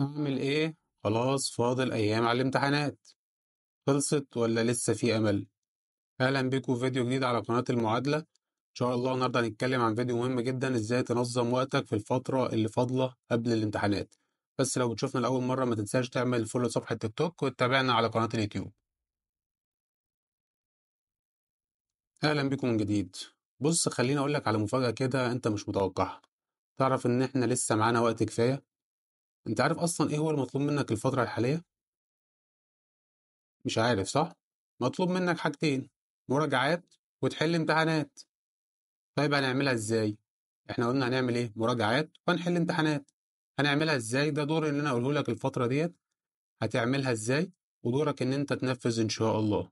أعمل إيه؟ خلاص فاضل أيام على الامتحانات خلصت ولا لسه في أمل؟ أهلا بيكم في فيديو جديد على قناة المعادلة إن شاء الله النهاردة هنتكلم عن فيديو مهم جدا إزاي تنظم وقتك في الفترة اللي فاضلة قبل الامتحانات بس لو بتشوفنا لأول مرة ما تنساش تعمل فولو صفحة تيك توك وتتابعنا على قناة اليوتيوب أهلا بيكم من جديد بص خليني أقولك على مفاجأة كده أنت مش متوقعها تعرف إن إحنا لسه معانا وقت كفاية أنت عارف أصلا إيه هو المطلوب منك الفترة الحالية؟ مش عارف صح؟ مطلوب منك حاجتين مراجعات وتحل امتحانات طيب هنعملها إزاي؟ إحنا قلنا هنعمل إيه؟ مراجعات وهنحل امتحانات هنعملها إزاي؟ ده دور اللي أنا أقوله لك الفترة ديت هتعملها إزاي؟ ودورك إن أنت تنفذ إن شاء الله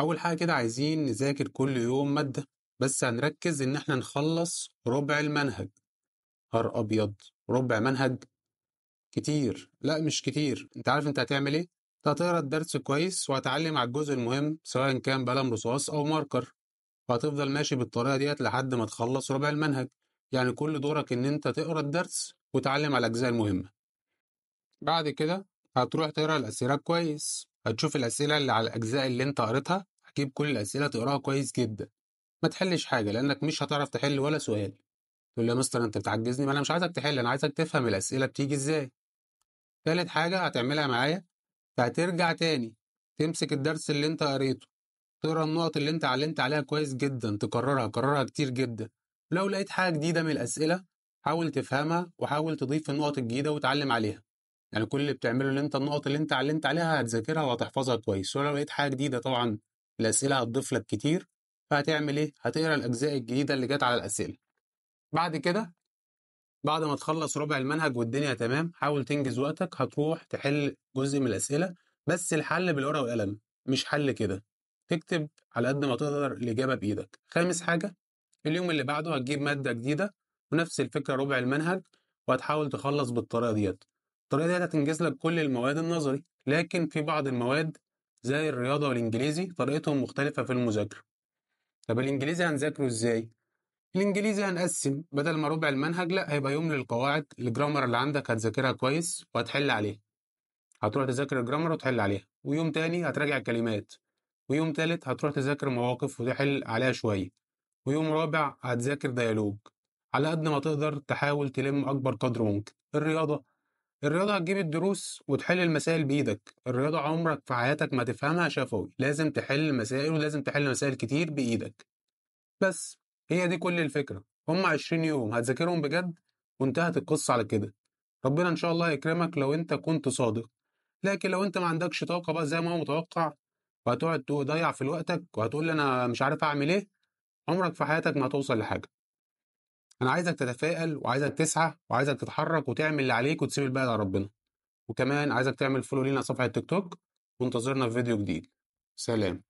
أول حاجة كده عايزين نذاكر كل يوم مادة بس هنركز إن إحنا نخلص ربع المنهج نهار ابيض ربع منهج كتير لا مش كتير انت عارف انت هتعمل ايه انت هتقرا الدرس كويس وهتعلم على الجزء المهم سواء كان بقلم رصاص او ماركر وهتفضل ماشي بالطريقه ديت لحد ما تخلص ربع المنهج يعني كل دورك ان انت تقرا الدرس وتعلم على الاجزاء المهمه بعد كده هتروح تقرا الاسئله كويس هتشوف الاسئله اللي على الاجزاء اللي انت قريتها هتجيب كل الاسئله تقراها كويس جدا ما تحلش حاجه لانك مش هتعرف تحل ولا سؤال يقول لي يا مستر انت بتعجزني ما انا مش عايزك تحل انا عايزك تفهم الاسئله بتيجي ازاي تالت حاجه هتعملها معايا فهترجع تاني تمسك الدرس اللي انت قريته تقرا النقط اللي انت علمت عليها كويس جدا تكررها كررها كتير جدا لو لقيت حاجه جديده من الاسئله حاول تفهمها وحاول تضيف النقط الجديده وتعلم عليها يعني كل اللي بتعمله ان انت النقط اللي انت علمت عليها هتذاكرها وهتحفظها كويس ولو لقيت حاجه جديده طبعا الاسئله هتضيف لك كتير فهتعمل ايه هتقرا الاجزاء الجديده اللي جت على الاسئله بعد كده بعد ما تخلص ربع المنهج والدنيا تمام حاول تنجز وقتك هتروح تحل جزء من الأسئلة بس الحل بالورقة والقلم مش حل كده تكتب على قد ما تقدر الإجابة بإيدك خامس حاجة اليوم اللي بعده هتجيب مادة جديدة ونفس الفكرة ربع المنهج وهتحاول تخلص بالطريقة ديت الطريقة ديت هتنجز لك كل المواد النظري لكن في بعض المواد زي الرياضة والإنجليزي طريقتهم مختلفة في المذاكرة طب الإنجليزي هنذاكره إزاي؟ الانجليزي هنقسم بدل ما ربع المنهج لا هيبقى يوم للقواعد الجرامر اللي عندك هتذاكرها كويس وهتحل عليها هتروح تذاكر الجرامر وتحل عليها ويوم تاني هتراجع الكلمات ويوم تالت هتروح تذاكر مواقف وتحل عليها شوية ويوم رابع هتذاكر ديالوج على قد ما تقدر تحاول تلم أكبر قدر ممكن الرياضة الرياضة هتجيب الدروس وتحل المسائل بإيدك الرياضة عمرك في حياتك ما تفهمها شفوي لازم تحل مسائل ولازم تحل مسائل كتير بإيدك بس هي دي كل الفكرة هم عشرين يوم هتذاكرهم بجد وانتهت القصة على كده ربنا إن شاء الله يكرمك لو أنت كنت صادق لكن لو أنت ما عندكش طاقة بقى زي ما هو متوقع وهتقعد تضيع في وقتك وهتقول لي أنا مش عارف أعمل إيه عمرك في حياتك ما هتوصل لحاجة أنا عايزك تتفائل وعايزك تسعى وعايزك تتحرك وتعمل اللي عليك وتسيب الباقي على ربنا وكمان عايزك تعمل فولو لينا صفحة تيك توك وانتظرنا في فيديو جديد سلام